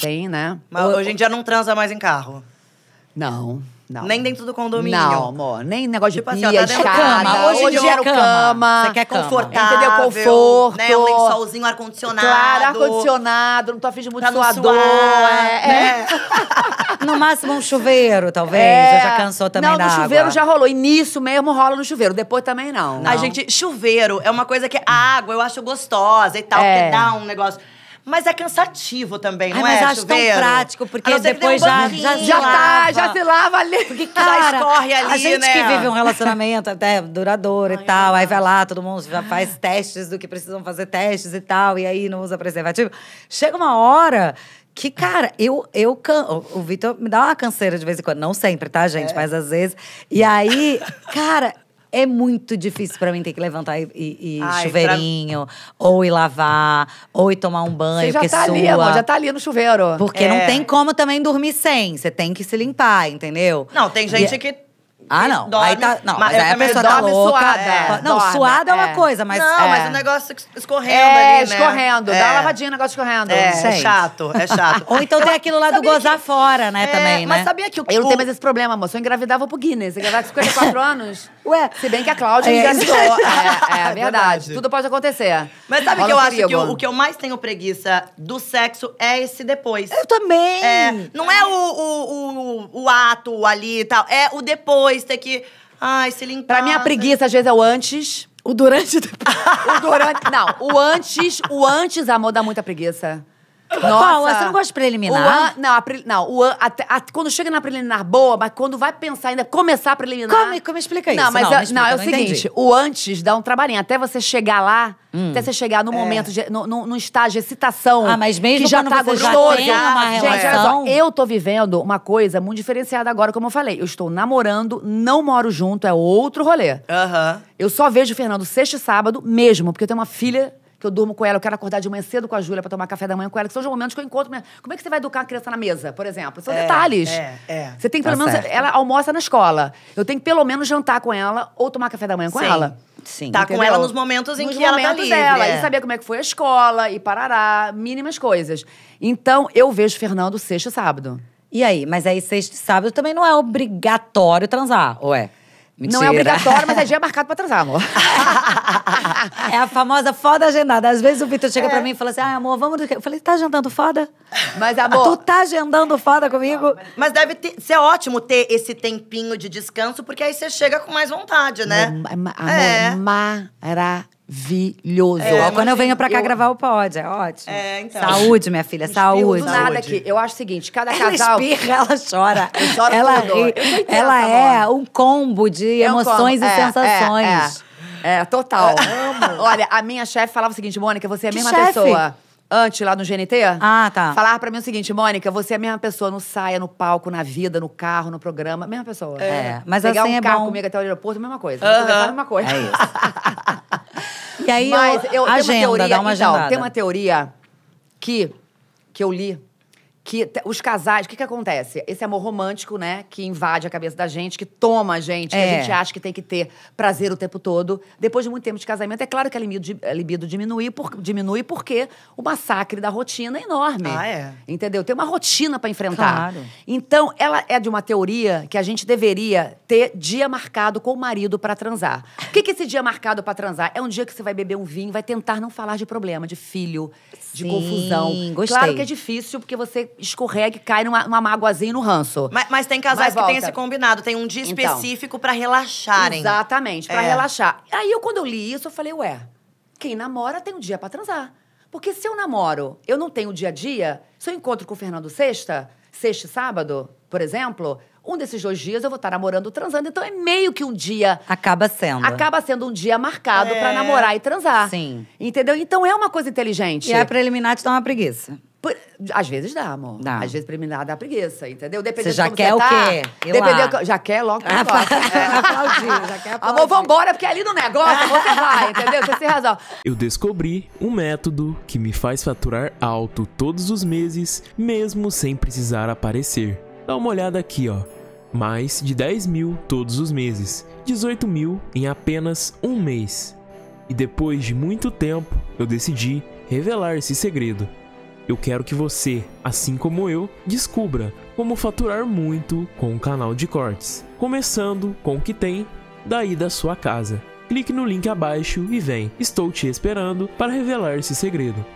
Tem, né? Mas hoje em dia não transa mais em carro. Não. Não. Nem dentro do condomínio. Não, amor. Nem negócio tipo de assim, tá pia, assim, de escada. Cama. Hoje, hoje era é é cama. cama. Você quer confortável. Entendeu? Conforto. Né? Um lençolzinho, ar-condicionado. Claro, ar-condicionado. Não tô afim de muito pra suador. Suar, é, né? é. no máximo um chuveiro, talvez. É. Já, já cansou também não, da Não, no chuveiro água. já rolou. E nisso mesmo rola no chuveiro. Depois também não. não. A gente, chuveiro é uma coisa que a água eu acho gostosa e tal. É. Porque dá um negócio… Mas é cansativo também, Ai, não mas é, acho chuveiro? tão prático, porque depois um já, já, já, tá, já se lava ali. Porque, cara, já escorre ali, A gente né? que vive um relacionamento até duradouro Ai, e tal, aí vai lá, todo mundo já faz testes do que precisam fazer testes e tal, e aí não usa preservativo. Chega uma hora que, cara, eu. eu can... O Vitor me dá uma canseira de vez em quando. Não sempre, tá, gente? É. Mas às vezes. E aí, cara, é muito difícil para mim ter que levantar e, e Ai, chuveirinho, pra... ou ir lavar, ou ir tomar um banho, Você já porque tá sua. Ali, amor, já tá ali no chuveiro. Porque é. não tem como também dormir sem. Você tem que se limpar, entendeu? Não, tem gente e... É que ah, não. Dorme, aí tá, não, mas, aí a é pessoa tá louca. Suada, é. é, não, dorme, suada é uma é. coisa, mas. Não, é. mas o negócio escorrendo é, ali. Né? Escorrendo, dá uma lavadinha o negócio escorrendo. É, é chato, é chato. Ou então tem aquilo lá do gozar que... fora, né, também. Mas né? sabia que o. Eu não tenho mais esse problema, moço. Eu engravidava pro Guinness. Eu engravidava com 54 anos. Ué. Se bem que a Cláudia é, engravidou. É, é, é, é verdade. Tudo pode acontecer. Mas sabe o que eu perigo. acho que o, o, que eu mais tenho preguiça do sexo é esse depois. Eu também. É, não é o, o, o, o ato ali e tal. É o depois, ter que. Ai, se limpar. Pra mim, a né? preguiça, às vezes, é o antes. O durante depois. o durante. Não, o antes, o antes, amor, dá muita preguiça. Nossa, você não gosta de preliminar? O an, não, a, não o an, a, a, quando chega na preliminar boa, mas quando vai pensar ainda, começar a preliminar. Como, como explica isso? Não, mas não, explica, não é o seguinte: entendi. o antes dá um trabalhinho. Até você chegar lá, hum, até você chegar no é. momento, de, no, no, no, estágio de excitação. Ah, mas mesmo que já tá gostoso. Já uma relação. Gente, só, eu tô vivendo uma coisa muito diferenciada agora, como eu falei. Eu estou namorando, não moro junto, é outro rolê. Aham. Uh -huh. Eu só vejo o Fernando sexta e sábado mesmo, porque eu tenho uma filha que eu durmo com ela, eu quero acordar de manhã cedo com a Júlia para tomar café da manhã com ela, que são os momentos que eu encontro. Minha... Como é que você vai educar a criança na mesa, por exemplo? São é, detalhes. É, é, você tem que, tá pelo menos, certo. ela almoça na escola. Eu tenho que, pelo menos, jantar com ela ou tomar café da manhã com Sim. ela. Sim. Tá entendeu? com ela nos momentos em nos que ela tá livre. Dela, é. E saber como é que foi a escola, e parará, mínimas coisas. Então, eu vejo Fernando sexta e sábado. E aí? Mas aí sexta e sábado também não é obrigatório transar, ou é? Mentira. Não é obrigatório, mas é dia marcado pra transar, amor. é a famosa foda agendada. Às vezes o Vitor chega é. pra mim e fala assim: ah, amor, vamos. Eu falei: tá agendando foda? Mas, amor. Ah, tu tá agendando foda comigo? Não, mas... mas deve ter, ser ótimo ter esse tempinho de descanso, porque aí você chega com mais vontade, né? É. Amor, é. maravilhoso maravilhoso. É, Quando eu venho pra cá eu... gravar o pódio, é ótimo. É, então. Saúde, minha filha, saúde. Do nada aqui. Eu acho o seguinte, cada ela casal... Ela espirra, ela chora. ela ri. Ela é um combo de é emoções um combo. e é, é, sensações. É, é total. Olha, a minha chefe falava o seguinte, Mônica, você é a mesma chefe? pessoa antes lá no GNT. Ah, tá. Falar para mim o seguinte, Mônica, você é a mesma pessoa no saia, no palco, na vida, no carro, no programa, mesma pessoa. É. é. Mas Pegar assim um é carro bom. comigo até o aeroporto, mesma coisa. Uh -huh. É a mesma coisa. É isso. E aí, Mas eu, agenda, tem uma teoria, dá uma então, tem uma teoria que, que eu li que os casais, o que, que acontece? Esse amor romântico, né, que invade a cabeça da gente, que toma a gente, é. que a é. gente acha que tem que ter prazer o tempo todo. Depois de muito tempo de casamento, é claro que a libido, a libido diminui, por, diminui porque o massacre da rotina é enorme. Ah, é. Entendeu? Tem uma rotina para enfrentar. Claro. Então, ela é de uma teoria que a gente deveria ter dia marcado com o marido para transar. O que, que é esse dia marcado para transar? É um dia que você vai beber um vinho, vai tentar não falar de problema, de filho, de Sim, confusão. Gostei. Claro que é difícil porque você escorrega e cai numa, numa mágoazinha no ranço. Mas, mas tem casais mas que têm esse combinado. Tem um dia então, específico para relaxarem. Exatamente, para é. relaxar. Aí, eu, quando eu li isso, eu falei, ué, quem namora tem um dia para transar. Porque se eu namoro, eu não tenho dia a dia, se eu encontro com o Fernando sexta, sexta e sábado, por exemplo, um desses dois dias eu vou estar tá namorando transando. Então é meio que um dia. Acaba sendo. Acaba sendo um dia marcado é... para namorar e transar. Sim. Entendeu? Então é uma coisa inteligente. E é preliminar te dá uma preguiça. Por, às vezes dá, amor. Dá. Às vezes pra mim dá, dá preguiça, entendeu? Dependendo você já de quer você tá, o quê? Dependendo, já quer logo que ah, é. aplaudir, já quer Amor, vambora, porque ali no negócio você vai, entendeu? Você tem razão. Eu descobri um método que me faz faturar alto todos os meses, mesmo sem precisar aparecer. Dá uma olhada aqui, ó. Mais de 10 mil todos os meses, 18 mil em apenas um mês. E depois de muito tempo, eu decidi revelar esse segredo. Eu quero que você, assim como eu, descubra como faturar muito com o canal de cortes, começando com o que tem daí da sua casa. Clique no link abaixo e vem. Estou te esperando para revelar esse segredo.